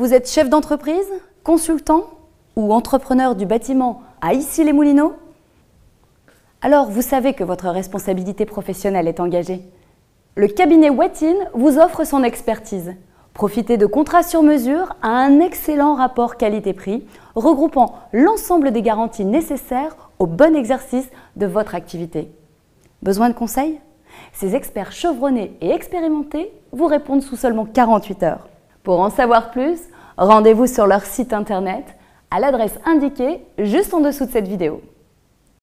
Vous êtes chef d'entreprise, consultant ou entrepreneur du bâtiment à Issy-les-Moulineaux Alors, vous savez que votre responsabilité professionnelle est engagée. Le cabinet WettIn vous offre son expertise. Profitez de contrats sur mesure à un excellent rapport qualité-prix, regroupant l'ensemble des garanties nécessaires au bon exercice de votre activité. Besoin de conseils Ces experts chevronnés et expérimentés vous répondent sous seulement 48 heures. Pour en savoir plus, rendez-vous sur leur site internet à l'adresse indiquée juste en dessous de cette vidéo.